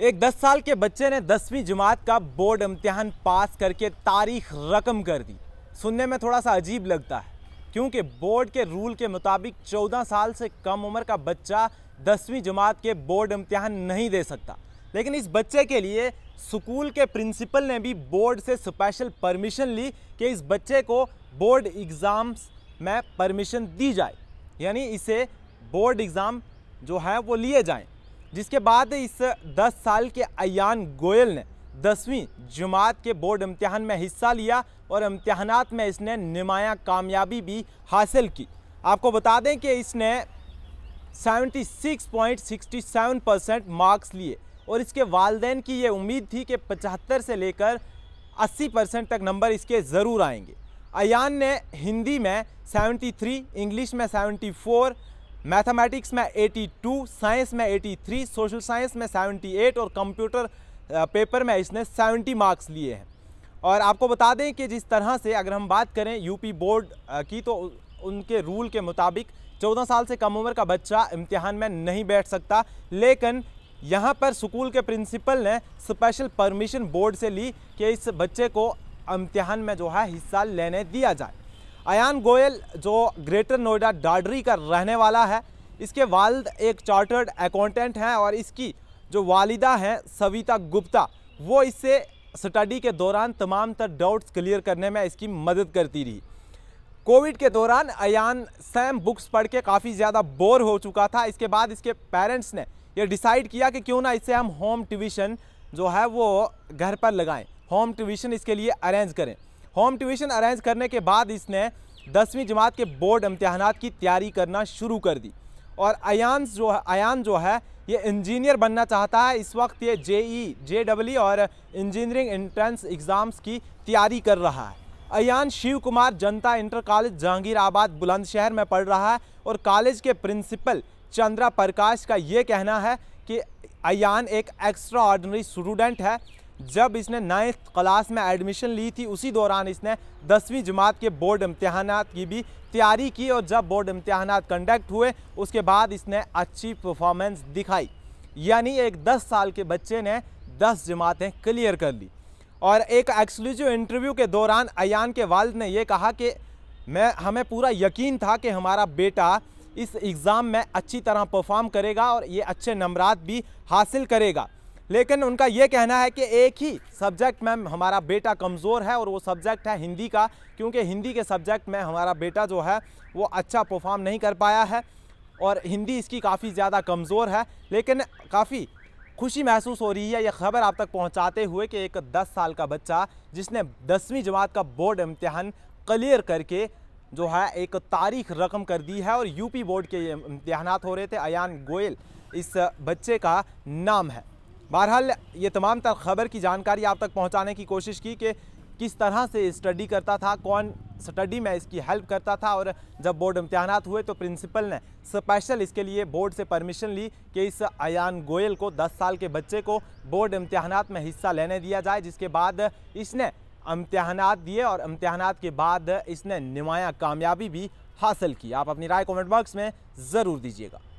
एक 10 साल के बच्चे ने 10वीं जमात का बोर्ड इम्तिहान पास करके तारीख रकम कर दी सुनने में थोड़ा सा अजीब लगता है क्योंकि बोर्ड के रूल के मुताबिक 14 साल से कम उम्र का बच्चा 10वीं जमात के बोर्ड इम्तहान नहीं दे सकता लेकिन इस बच्चे के लिए स्कूल के प्रिंसिपल ने भी बोर्ड से स्पेशल परमिशन ली कि इस बच्चे को बोर्ड एग्ज़ाम्स में परमिशन दी जाए यानी इसे बोर्ड एग्ज़ाम जो है वो लिए जाएँ जिसके बाद इस 10 साल के अयान गोयल ने दसवीं जमात के बोर्ड इम्तहान में हिस्सा लिया और इम्तहानात में इसने नुमाया कामयाबी भी हासिल की आपको बता दें कि इसने 76.67 परसेंट मार्क्स लिए और इसके वालदेन की ये उम्मीद थी कि 75 से लेकर 80 परसेंट तक नंबर इसके ज़रूर आएंगे अयान ने हिंदी में 73, इंग्लिश में 74, मैथमेटिक्स में 82, साइंस में 83, सोशल साइंस में 78 और कंप्यूटर पेपर में इसने 70 मार्क्स लिए हैं और आपको बता दें कि जिस तरह से अगर हम बात करें यूपी बोर्ड की तो उनके रूल के मुताबिक 14 साल से कम उम्र का बच्चा इम्तिहान में नहीं बैठ सकता लेकिन यहाँ पर स्कूल के प्रिंसिपल ने स्पेशल परमिशन बोर्ड से ली कि इस बच्चे को इम्तिहान में जो है हिस्सा लेने दिया जाए अयान गोयल जो ग्रेटर नोएडा डाडरी का रहने वाला है इसके वालद एक चार्टर्ड अकाउंटेंट हैं और इसकी जो वालिदा हैं सविता गुप्ता वो इससे स्टडी के दौरान तमाम तर डाउट्स क्लियर करने में इसकी मदद करती रही कोविड के दौरान अयान सैम बुक्स पढ़ के काफ़ी ज़्यादा बोर हो चुका था इसके बाद इसके पेरेंट्स ने ये डिसाइड किया कि क्यों ना इसे हम होम ट्यूशन जो है वो घर पर लगाएं होम ट्यूशन इसके लिए अरेंज करें होम ट्यूशन अरेंज करने के बाद इसने दसवीं जमात के बोर्ड इम्तहान की तैयारी करना शुरू कर दी और अयान जो है अयान जो है ये इंजीनियर बनना चाहता है इस वक्त ये जे ई जे डब्ल्यू और इंजीनियरिंग एंट्रेंस एग्ज़ाम्स की तैयारी कर रहा है अयान शिव कुमार जनता इंटर कॉलेज जहांगीर आबाद बुलंदशहर में पढ़ रहा है और कॉलेज के प्रिंसिपल चंद्रा प्रकाश का ये कहना है कि अयान एक एक्स्ट्रा ऑर्डनरी स्टूडेंट है जब इसने नाइन्थ क्लास में एडमिशन ली थी उसी दौरान इसने दसवीं जमात के बोर्ड इम्तहान की भी तैयारी की और जब बोर्ड इम्तहान कंडक्ट हुए उसके बाद इसने अच्छी परफॉर्मेंस दिखाई यानी एक 10 साल के बच्चे ने 10 जमातें क्लियर कर ली और एक एक्सक्लूसिव इंटरव्यू के दौरान अन के वालद ने यह कहा कि मैं हमें पूरा यकीन था कि हमारा बेटा इस एग्ज़ाम में अच्छी तरह परफॉर्म करेगा और ये अच्छे नंबरात भी हासिल करेगा लेकिन उनका ये कहना है कि एक ही सब्जेक्ट में हमारा बेटा कमज़ोर है और वो सब्जेक्ट है हिंदी का क्योंकि हिंदी के सब्जेक्ट में हमारा बेटा जो है वो अच्छा परफॉर्म नहीं कर पाया है और हिंदी इसकी काफ़ी ज़्यादा कमज़ोर है लेकिन काफ़ी खुशी महसूस हो रही है यह खबर आप तक पहुंचाते हुए कि एक 10 साल का बच्चा जिसने दसवीं जमात का बोर्ड इम्तहान क्लियर करके जो है एक तारीख रकम कर दी है और यूपी बोर्ड के ये इम्तहान हो रहे थे अयान गोयल इस बच्चे का नाम है बहरहाल ये तमाम तर खबर की जानकारी आप तक पहुंचाने की कोशिश की कि किस तरह से स्टडी करता था कौन स्टडी में इसकी हेल्प करता था और जब बोर्ड इम्तहान हुए तो प्रिंसिपल ने स्पेशल इसके लिए बोर्ड से परमिशन ली कि इस अयान गोयल को 10 साल के बच्चे को बोर्ड इम्तहान में हिस्सा लेने दिया जाए जिसके बाद इसने इम्तहान दिए और इम्तहान के बाद इसने नुमाया कामयाबी भी हासिल की आप अपनी राय कॉमेंट बॉक्स में ज़रूर दीजिएगा